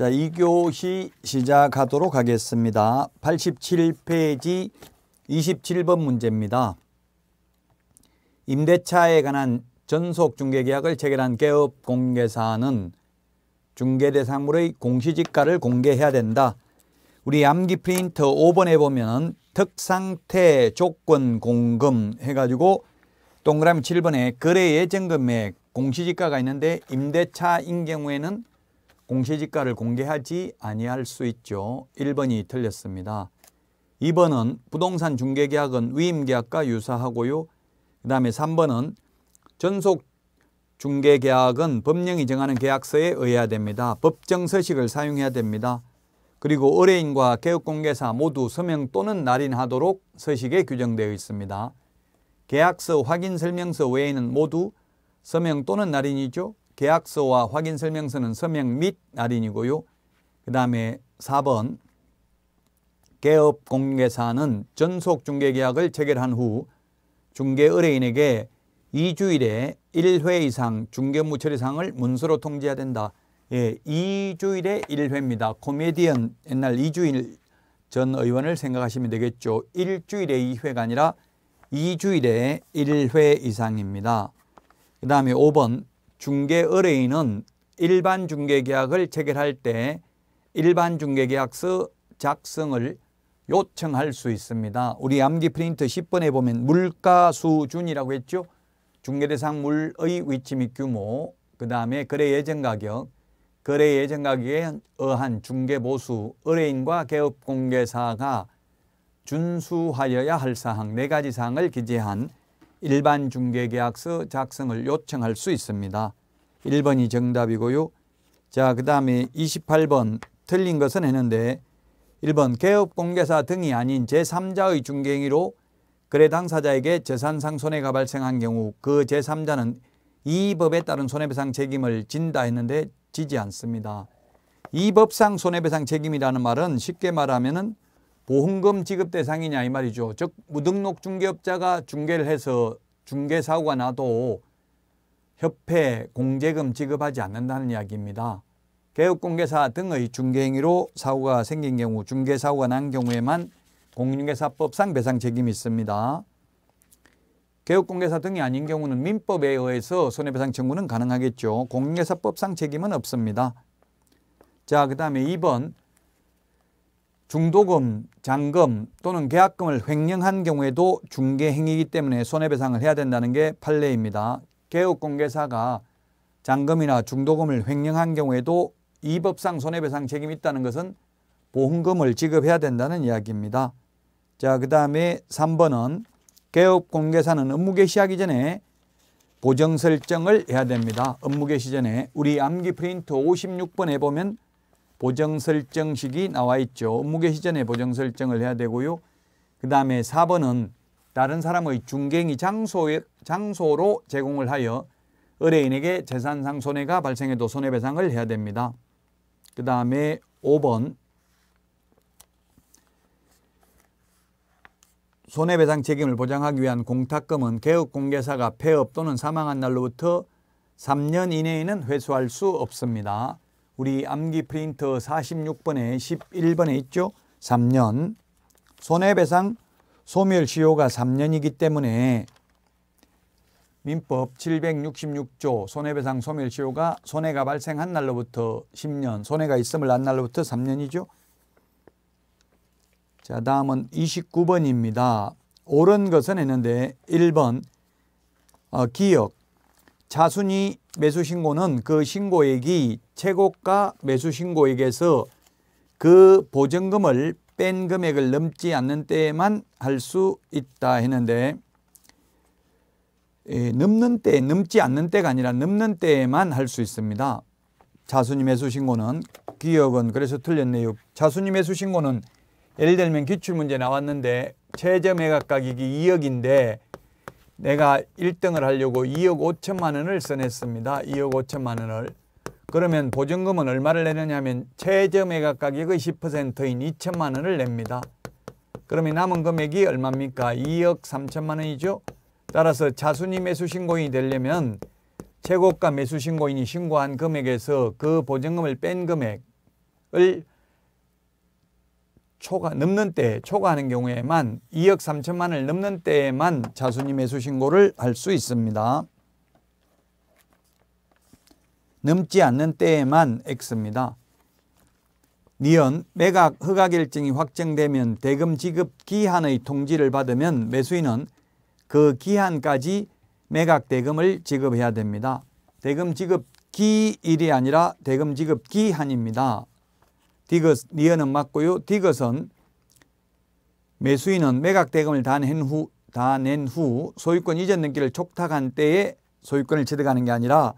자, 이교시 시작하도록 하겠습니다. 87페이지 27번 문제입니다. 임대차에 관한 전속 중개계약을 체결한 개업 공개사는 중개대상물의 공시지가를 공개해야 된다. 우리 암기 프린터 5번에 보면은 특상태 조건 공금 해가지고 동그라미 7번에 거래예정금액 공시지가가 있는데 임대차인 경우에는 공시지가를 공개하지 아니할 수 있죠. 1번이 틀렸습니다. 2번은 부동산 중개계약은 위임계약과 유사하고요. 그 다음에 3번은 전속 중개계약은 법령이 정하는 계약서에 의해야 됩니다. 법정 서식을 사용해야 됩니다. 그리고 의뢰인과 개업공개사 모두 서명 또는 날인하도록 서식에 규정되어 있습니다. 계약서 확인 설명서 외에는 모두 서명 또는 날인이죠. 계약서와 확인 설명서는 서명 및 날인이고요. 그 다음에 4번 개업 공개사는 전속 중개계약을 체결한 후 중개 의뢰인에게 2주일에 1회 이상 중개무 처리사항을 문서로 통지해야 된다. 예, 2주일에 1회입니다. 코미디언 옛날 2주일 전 의원을 생각하시면 되겠죠. 1주일에 2회가 아니라 2주일에 1회 이상입니다. 그 다음에 5번 중개 의뢰인은 일반 중개계약을 체결할 때 일반 중개계약서 작성을 요청할 수 있습니다. 우리 암기 프린트 10번에 보면 물가 수준이라고 했죠. 중개대상 물의 위치 및 규모, 그 다음에 거래 예정 가격, 거래 예정 가격에 의한 중개 보수, 의뢰인과 개업 공개사가 준수하여야 할 사항 네 가지 사항을 기재한 일반 중개계약서 작성을 요청할 수 있습니다. 1번이 정답이고요. 자, 그 다음에 28번 틀린 것은 했는데 1번 개업공개사 등이 아닌 제3자의 중개행위로 거래 당사자에게 재산상 손해가 발생한 경우 그 제3자는 이 법에 따른 손해배상 책임을 진다 했는데 지지 않습니다. 이 법상 손해배상 책임이라는 말은 쉽게 말하면 은 보험금 지급 대상이냐 이 말이죠. 즉 무등록 중개업자가 중개를 해서 중개 사고가 나도 협회 공제금 지급하지 않는다는 이야기입니다. 개업공개사 등의 중개행위로 사고가 생긴 경우 중개사고가 난 경우에만 공인중개사법상 배상 책임이 있습니다. 개업공개사 등이 아닌 경우는 민법에 의해서 손해배상 청구는 가능하겠죠. 공인중개사법상 책임은 없습니다. 자, 그 다음에 2번 중도금, 잔금 또는 계약금을 횡령한 경우에도 중개행위이기 때문에 손해배상을 해야 된다는 게 판례입니다. 개업공개사가 잔금이나 중도금을 횡령한 경우에도 이 법상 손해배상 책임이 있다는 것은 보험금을 지급해야 된다는 이야기입니다. 자, 그 다음에 3번은 개업공개사는 업무 개시하기 전에 보정 설정을 해야 됩니다. 업무 개시 전에 우리 암기 프린트 56번에 보면 보정 설정식이 나와 있죠. 업무개 시전에 보정 설정을 해야 되고요. 그 다음에 4번은 다른 사람의 중갱이 장소에, 장소로 제공을 하여 의뢰인에게 재산상 손해가 발생해도 손해배상을 해야 됩니다. 그 다음에 5번 손해배상 책임을 보장하기 위한 공탁금은 개업공개사가 폐업 또는 사망한 날로부터 3년 이내에는 회수할 수 없습니다. 우리 암기 프린터 46번에 11번에 있죠. 3년 손해배상 소멸시효가 3년이기 때문에 민법 766조 손해배상 소멸시효가 손해가 발생한 날로부터 10년, 손해가 있음을 안 날로부터 3년이죠. 자, 다음은 29번입니다. 옳은 것은 했는데 1번 어, 기억, 자순이 매수 신고는 그 신고액이 최고가 매수 신고액에서 그 보증금을 뺀 금액을 넘지 않는 때에만 할 수 있다 했는데 예, 넘는 때, 넘지 않는 때가 아니라 넘는 때에만 할 수 있습니다. 자수님 매수 신고는 기억은 그래서 틀렸네요. 자수님 매수 신고는 예를 들면 기출문제 나왔는데 최저 매각가격이 2억인데 내가 1등을 하려고 2억 5천만 원을 써냈습니다. 2억 5천만 원을. 그러면 보증금은 얼마를 내느냐면 최저 매각 가격의 10%인 2천만 원을 냅니다. 그러면 남은 금액이 얼마입니까? 2억 3천만 원이죠. 따라서 자순위 매수 신고인이 되려면 최고가 매수 신고인이 신고한 금액에서 그 보증금을 뺀 금액을 초과 넘는 때 초과하는 경우에만 2억 3천만을 넘는 때에만 자순님 매수 신고를 할 수 있습니다. 넘지 않는 때에만 X입니다. 니은 매각 허가결정이 확정되면 대금 지급 기한의 통지를 받으면 매수인은 그 기한까지 매각 대금을 지급해야 됩니다. 대금 지급 기일이 아니라 대금 지급 기한입니다. 디귿, 리어는 맞고요. 디귿은 매수인은 매각대금을 다낸 후, 다낸 후 소유권 이전 등기를 촉탁한 때에 소유권을 취득하는 게 아니라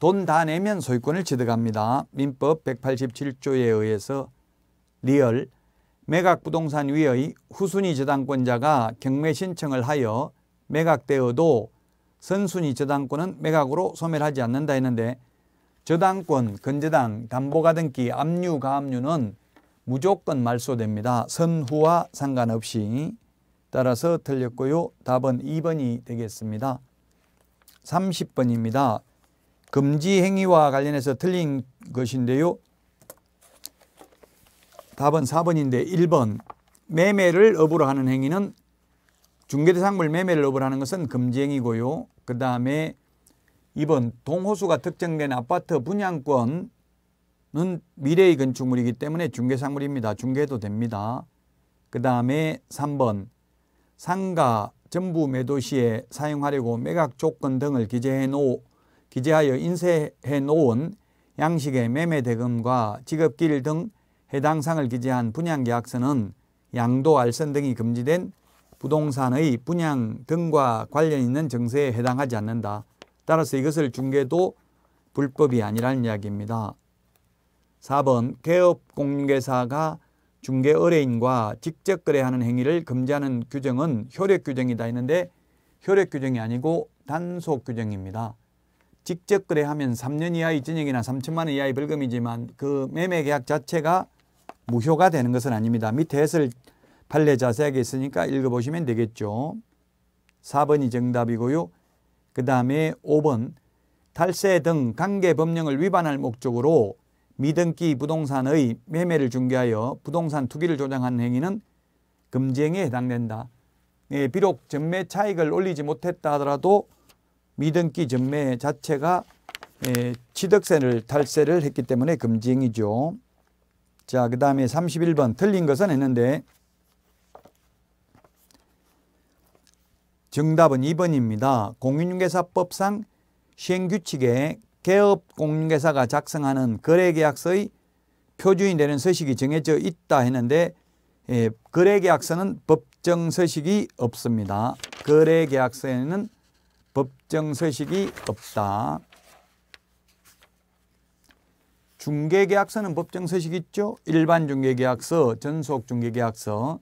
돈 다 내면 소유권을 취득합니다. 민법 187조에 의해서 리얼 매각 부동산 위의 후순위 저당권자가 경매 신청을 하여 매각되어도 선순위 저당권은 매각으로 소멸하지 않는다 했는데 저당권, 건재당, 담보가등기, 압류, 가압류는 무조건 말소됩니다. 선후와 상관없이 따라서 틀렸고요. 답은 2번이 되겠습니다. 30번입니다. 금지 행위와 관련해서 틀린 것인데요. 답은 4번인데 1번 매매를 업으로 하는 행위는 중개대상물 매매를 업으로 하는 것은 금지 행위고요. 그 다음에 이번 동호수가 특정된 아파트 분양권은 미래의 건축물이기 때문에 중개상물입니다. 중개도 됩니다. 그 다음에 3번 상가 전부 매도 시에 사용하려고 매각 조건 등을 기재해 놓 기재하여 인쇄해 놓은 양식의 매매 대금과 지급길 등 해당 상을 기재한 분양계약서는 양도 알선 등이 금지된 부동산의 분양 등과 관련 있는 증세에 해당하지 않는다. 따라서 이것을 중개도 불법이 아니라는 이야기입니다. 4번 개업 공개사가 중개 의뢰인과 직접 거래하는 행위를 금지하는 규정은 효력 규정이다 했는데 효력 규정이 아니고 단속 규정입니다. 직접 거래하면 3년 이하의 징역이나 3천만 원 이하의 벌금이지만 그 매매 계약 자체가 무효가 되는 것은 아닙니다. 밑에 해설 판례 자세하게 있으니까 읽어보시면 되겠죠. 4번이 정답이고요. 그 다음에 5번 탈세 등 관계 법령을 위반할 목적으로 미등기 부동산의 매매를 중개하여 부동산 투기를 조장한 행위는 금지행위에 해당된다. 예, 비록 전매 차익을 올리지 못했다 하더라도 미등기 전매 자체가 예, 취득세를 탈세를 했기 때문에 금지행위죠. 자, 그 다음에 31번 틀린 것은 했는데 정답은 2번입니다. 공인중개사법상 시행규칙에 개업 공인중개사가 작성하는 거래계약서의 표준이 되는 서식이 정해져 있다 했는데 예, 거래계약서는 법정 서식이 없습니다. 거래계약서에는 법정 서식이 없다. 중개계약서는 법정 서식 있죠. 일반 중개계약서, 전속 중개계약서,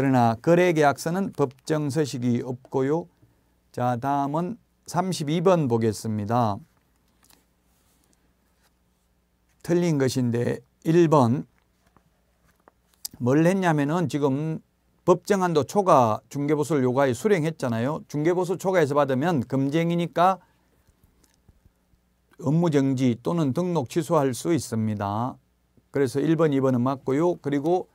그러나 거래계약서는 법정 서식이 없고요. 자 다음은 32번 보겠습니다. 틀린 것인데 1번 뭘 했냐면은 지금 법정한도 초과 중개보수를 요구하여 수령했잖아요. 중개보수 초과해서 받으면 금쟁이니까 업무정지 또는 등록 취소할 수 있습니다. 그래서 1번, 2번은 맞고요. 그리고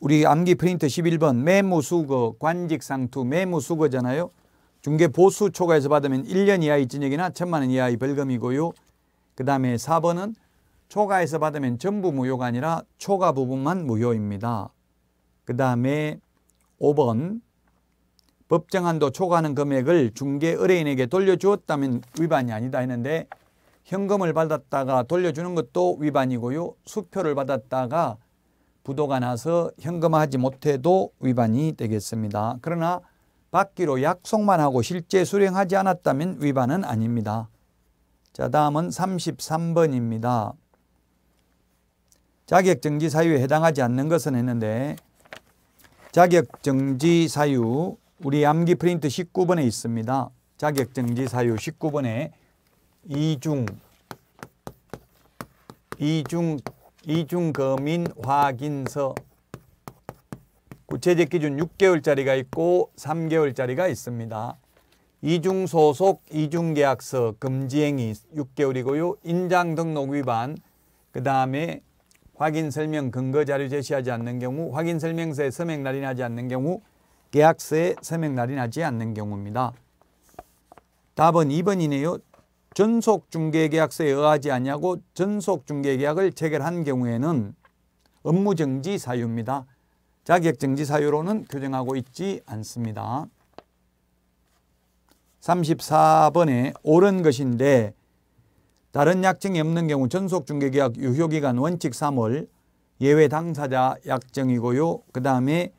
우리 암기 프린트 11번 매무수거 관직상투 매무수거잖아요. 중개 보수 초과해서 받으면 1년 이하의 진역이나1 천만 원 이하의 벌금이고요. 그 다음에 4번은 초과해서 받으면 전부 무효가 아니라 초과 부분만 무효입니다. 그 다음에 5번 법정한도 초과하는 금액을 중개 의뢰인에게 돌려주었다면 위반이 아니다 했는데 현금을 받았다가 돌려주는 것도 위반이고요. 수표를 받았다가 부도가 나서 현금화하지 못해도 위반이 되겠습니다. 그러나 받기로 약속만 하고 실제 수령하지 않았다면 위반은 아닙니다. 자 다음은 33번입니다. 자격정지 사유에 해당하지 않는 것은 했는데 자격정지 사유 우리 암기 프린트 19번에 있습니다. 자격정지 사유 19번에 이중 이중 이중검인 확인서 구체적 기준 6개월짜리가 있고 3개월짜리가 있습니다. 이중소속 이중계약서 금지행위 6개월이고요. 인장등록 위반 그 다음에 확인설명 근거자료 제시하지 않는 경우 확인설명서에 서명 날인하지 않는 경우 계약서에 서명 날인하지 않는 경우입니다. 답은 2번이네요. 전속 중개계약서에 의하지 않냐고 전속 중개계약을 체결한 경우에는 업무정지 사유입니다. 자격정지 사유로는 규정하고 있지 않습니다. 34번에 옳은 것인데 다른 약정이 없는 경우 전속중개계약 유효기간 원칙 3월 예외 당사자 약정이고요. 그 다음에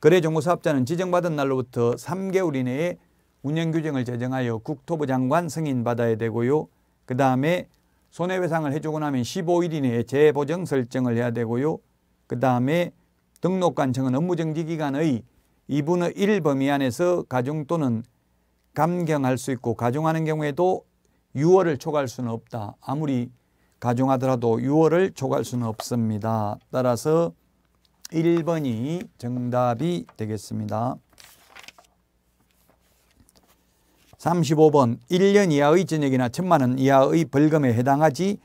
거래정보 사업자는 지정받은 날로부터 3개월 이내에 운영규정을 제정하여 국토부 장관 승인받아야 되고요. 그 다음에 손해배상을 해주고 나면 15일 이내에 재보정 설정을 해야 되고요. 그 다음에 등록관청은 업무정지 기간의 2분의 1 범위 안에서 가중 또는 감경할 수 있고 가중하는 경우에도 6월을 초과할 수는 없다. 아무리 가중하더라도 6월을 초과할 수는 없습니다. 따라서 1번이 정답이 되겠습니다. 35번 1년 이하의 징역이나 천만 원 이하의 벌금에 해당하지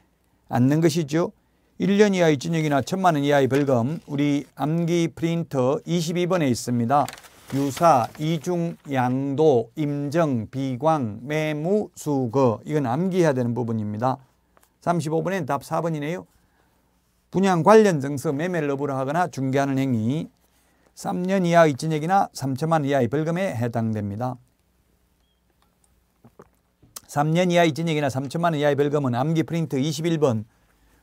않는 것이죠. 1년 이하의 징역이나 천만 원 이하의 벌금 우리 암기 프린터 22번에 있습니다. 유사, 이중, 양도, 임정, 비광, 매무, 수거 이건 암기해야 되는 부분입니다. 35번엔 답 4번이네요. 분양 관련 증서 매매를 업으로 하거나 중개하는 행위 3년 이하의 징역이나 3천만 원 이하의 벌금에 해당됩니다. 3년 이하의 징역이나 3천만 원 이하의 벌금은 암기 프린트 21번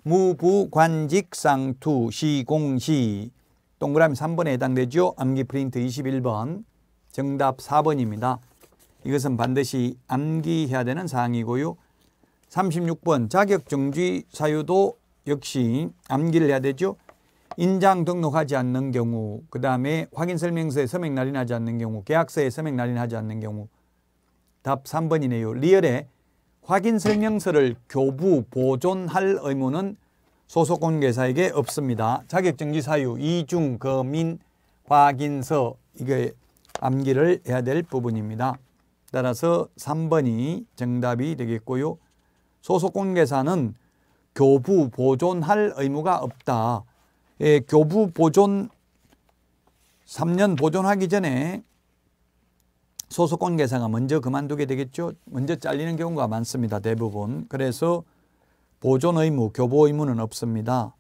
무부관직상투 시공시 동그라미 3번에 해당되죠. 암기 프린트 21번 정답 4번입니다. 이것은 반드시 암기해야 되는 사항이고요. 36번 자격정지 사유도 역시 암기를 해야 되죠. 인장 등록하지 않는 경우, 그 다음에 확인설명서에 서명 날인하지 않는 경우, 계약서에 서명 날인하지 않는 경우, 답 3번이네요. 리얼의 확인 설명서를 교부, 보존할 의무는 소속 공개사에게 없습니다. 자격정지 사유, 이중, 거민, 확인서 이게 암기를 해야 될 부분입니다. 따라서 3번이 정답이 되겠고요. 소속 공개사는 교부, 보존할 의무가 없다. 예, 교부, 보존 3년 보존하기 전에 소속권 계사가 먼저 그만두게 되겠죠. 먼저 잘리는 경우가 많습니다. 대부분. 그래서 보존 의무, 교보 의무는 없습니다.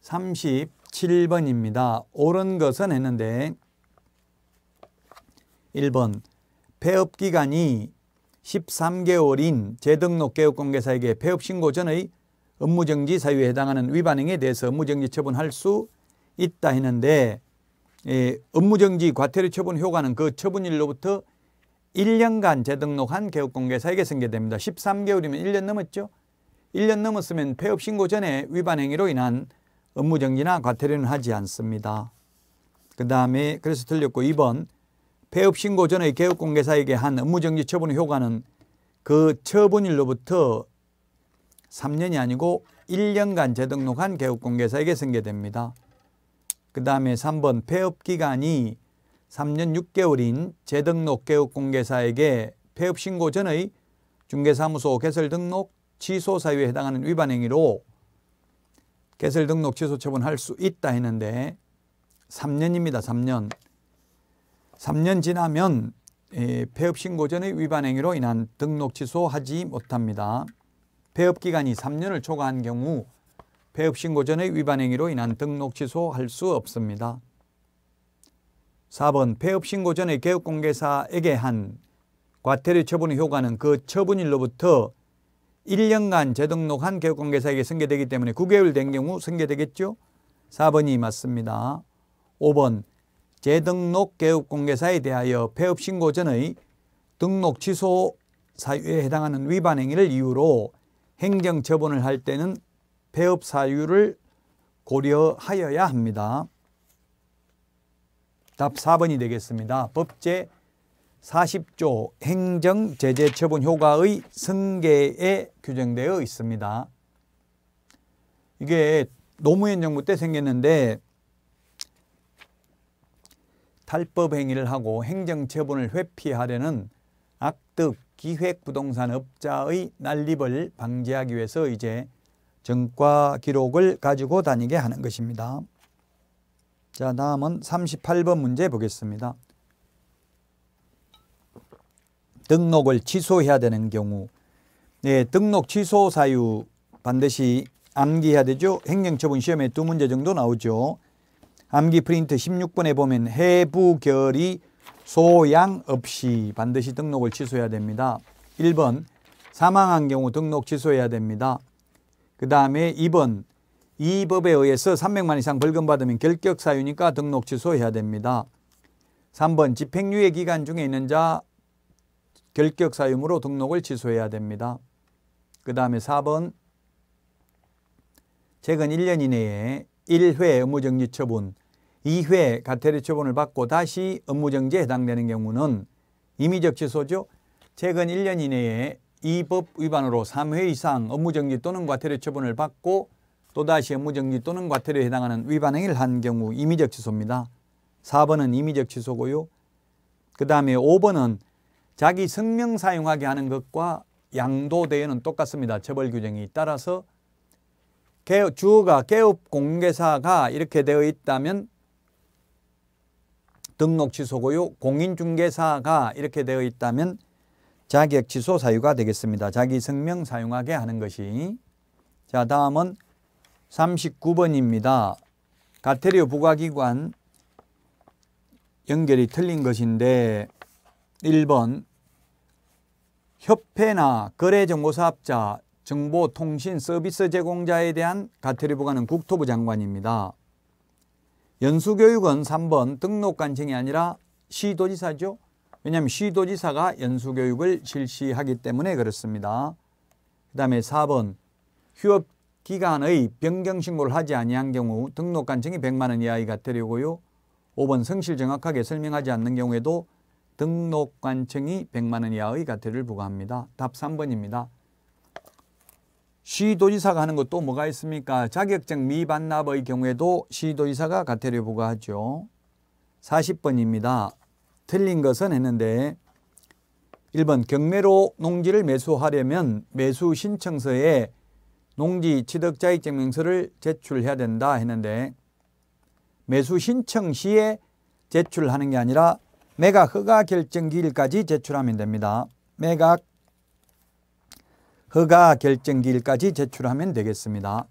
37번입니다. 옳은 것은 했는데 1번 폐업 기간이 13개월인 재등록 개업공개사에게 폐업 신고 전의 업무정지 사유에 해당하는 위반 행에 대해서 업무정지 처분할 수 있다 했는데 예, 업무정지 과태료 처분 효과는 그 처분일로부터 1년간 재등록한 개업공개사에게 승계됩니다 13개월이면 1년 넘었죠. 1년 넘었으면 폐업 신고 전에 위반 행위로 인한 업무정지나 과태료는 하지 않습니다. 그 다음에 그래서 틀렸고 2번 폐업 신고 전의 개업공개사에게 한 업무정지 처분 효과는 그 처분일로부터 3년이 아니고 1년간 재등록한 개업공개사에게 전개됩니다. 그 다음에 3번 폐업기간이 3년 6개월인 재등록 개업공개사에게 폐업신고 전의 중개사무소 개설 등록 취소 사유에 해당하는 위반 행위로 개설 등록 취소 처분할 수 있다 했는데 3년입니다. 3년. 3년 지나면 예, 폐업 신고 전의 위반 행위로 인한 등록 취소하지 못합니다. 폐업 기간이 3년을 초과한 경우 폐업 신고 전의 위반 행위로 인한 등록 취소할 수 없습니다. 4번 폐업신고 전에 개업공개사에게 한 과태료 처분의 효과는 그 처분일로부터 1년간 재등록한 개업공개사에게 승계되기 때문에 9개월 된 경우 승계되겠죠? 4번이 맞습니다. 5번 재등록 개업공개사에 대하여 폐업신고 전의 등록 취소 사유에 해당하는 위반 행위를 이유로 행정처분을 할 때는 폐업 사유를 고려하여야 합니다. 답 4번이 되겠습니다. 법제 40조 행정제재처분 효과의 승계에 규정되어 있습니다. 이게 노무현 정부 때 생겼는데 탈법 행위를 하고 행정처분을 회피하려는 악덕 기획부동산업자의 난립을 방지하기 위해서 이제 정과 기록을 가지고 다니게 하는 것입니다. 자, 다음은 38번 문제 보겠습니다. 등록을 취소해야 되는 경우 네, 등록 취소 사유 반드시 암기해야 되죠. 행정처분 시험에 두 문제 정도 나오죠. 암기 프린트 16번에 보면 해부결의 소양 없이 반드시 등록을 취소해야 됩니다. 1번 사망한 경우 등록 취소해야 됩니다. 그 다음에 2번 이 법에 의해서 300만 이상 벌금 받으면 결격 사유니까 등록 취소해야 됩니다. 3번 집행유예 기간 중에 있는 자 결격 사유로 등록을 취소해야 됩니다. 그 다음에 4번 최근 1년 이내에 1회 업무정지 처분, 2회 가태료 처분을 받고 다시 업무정지에 해당되는 경우는 임의적 취소죠. 최근 1년 이내에 이 법 위반으로 3회 이상 업무정지 또는 과태료 처분을 받고 또다시 업무정지 또는 과태료에 해당하는 위반 행위를 한 경우 임의적 취소입니다. 4번은 임의적 취소고요. 그 다음에 5번은 자기 성명 사용하게 하는 것과 양도 대여는 똑같습니다. 처벌 규정이 따라서 주어가 개업 공개사가 이렇게 되어 있다면 등록 취소고요. 공인중개사가 이렇게 되어 있다면 자격 취소 사유가 되겠습니다. 자기 성명 사용하게 하는 것이. 자 다음은 39번입니다. 가테리오 부가기관 연결이 틀린 것인데 1번 협회나 거래정보사업자 정보통신 서비스 제공자에 대한 가테리 부관은 국토부 장관입니다. 연수교육은 3번 등록관청이 아니라 시도지사죠. 왜냐하면 시도지사가 연수교육을 실시하기 때문에 그렇습니다. 그 다음에 4번 휴업 기간의 변경 신고를 하지 아니한 경우 등록관청이 100만 원 이하의 과태료고요. 5번 성실 정확하게 설명하지 않는 경우에도 등록관청이 100만 원 이하의 과태료를 부과합니다. 답 3번입니다. 시도지사가 하는 것도 뭐가 있습니까? 자격증 미반납의 경우에도 시도지사가 과태료 부과하죠. 40번입니다. 틀린 것은 했는데 1번 경매로 농지를 매수하려면 매수 신청서에 농지 취득자익증명서를 제출해야 된다 했는데 매수 신청 시에 제출하는 게 아니라 매각 허가 결정 기일까지 제출하면 됩니다. 매각 허가 결정 기일까지 제출하면 되겠습니다.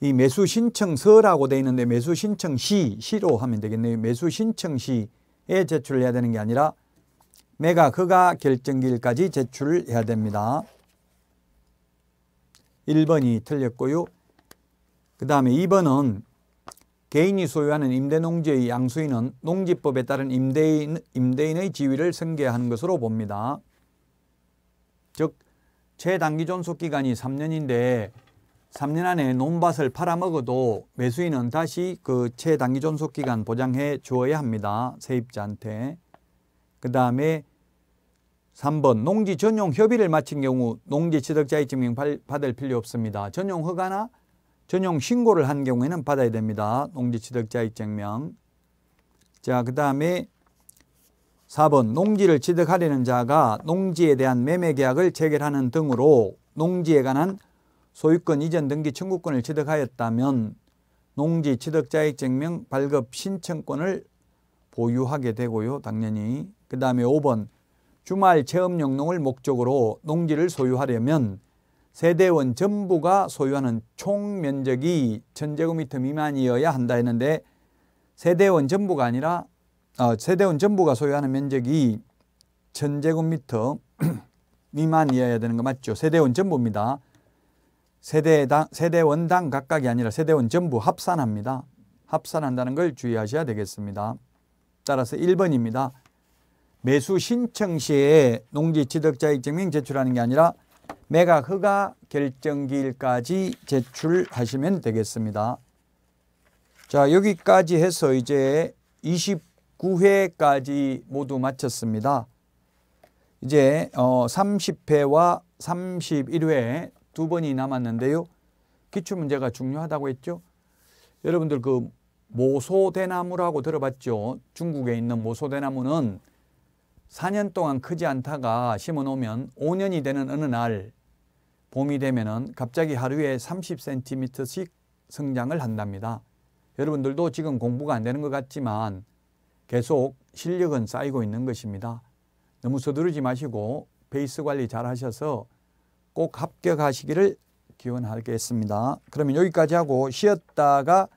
이 매수 신청서라고 되어 있는데 매수 신청 시, 시로 하면 되겠네요. 매수 신청 시에 제출해야 되는 게 아니라 매각 허가 결정 기일까지 제출해야 됩니다. 1번이 틀렸고요. 그 다음에 2번은 개인이 소유하는 임대농지의 양수인은 농지법에 따른 임대인, 임대인의 지위를 승계하는 것으로 봅니다. 즉 최단기 존속기간이 3년인데 3년 안에 논밭을 팔아먹어도 매수인은 다시 그 최단기 존속기간 보장해 주어야 합니다. 세입자한테. 그 다음에 3번 농지 전용 협의를 마친 경우 농지 취득자의 증명 받을 필요 없습니다. 전용 허가나 전용 신고를 한 경우에는 받아야 됩니다. 농지 취득자의 증명. 자, 그 다음에 4번 농지를 취득하려는 자가 농지에 대한 매매 계약을 체결하는 등으로 농지에 관한 소유권 이전 등기 청구권을 취득하였다면 농지 취득자의 증명 발급 신청권을 보유하게 되고요. 당연히. 그 다음에 5번 주말 체험영농을 목적으로 농지를 소유하려면 세대원 전부가 소유하는 총 면적이 천제곱미터 미만이어야 한다 했는데 세대원 전부가 아니라 어, 세대원 전부가 소유하는 면적이 천제곱미터 미만이어야 되는 거 맞죠? 세대원 전부입니다. 세대당, 세대원당 각각이 아니라 세대원 전부 합산합니다. 합산한다는 걸 주의하셔야 되겠습니다. 따라서 1번입니다. 매수 신청 시에 농지취득자익증명 제출하는 게 아니라 매각 허가 결정기일까지 제출하시면 되겠습니다. 자 여기까지 해서 이제 29회까지 모두 마쳤습니다. 이제 어, 30회와 31회 두 번이 남았는데요. 기출문제가 중요하다고 했죠. 여러분들 그 모소대나무라고 들어봤죠. 중국에 있는 모소대나무는 4년 동안 크지 않다가 심어놓으면 5년이 되는 어느 날 봄이 되면 갑자기 하루에 30cm씩 성장을 한답니다. 여러분들도 지금 공부가 안 되는 것 같지만 계속 실력은 쌓이고 있는 것입니다. 너무 서두르지 마시고 베이스 관리 잘 하셔서 꼭 합격하시기를 기원하겠습니다. 그러면 여기까지 하고 쉬었다가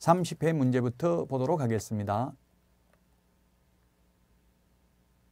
30회 문제부터 보도록 하겠습니다.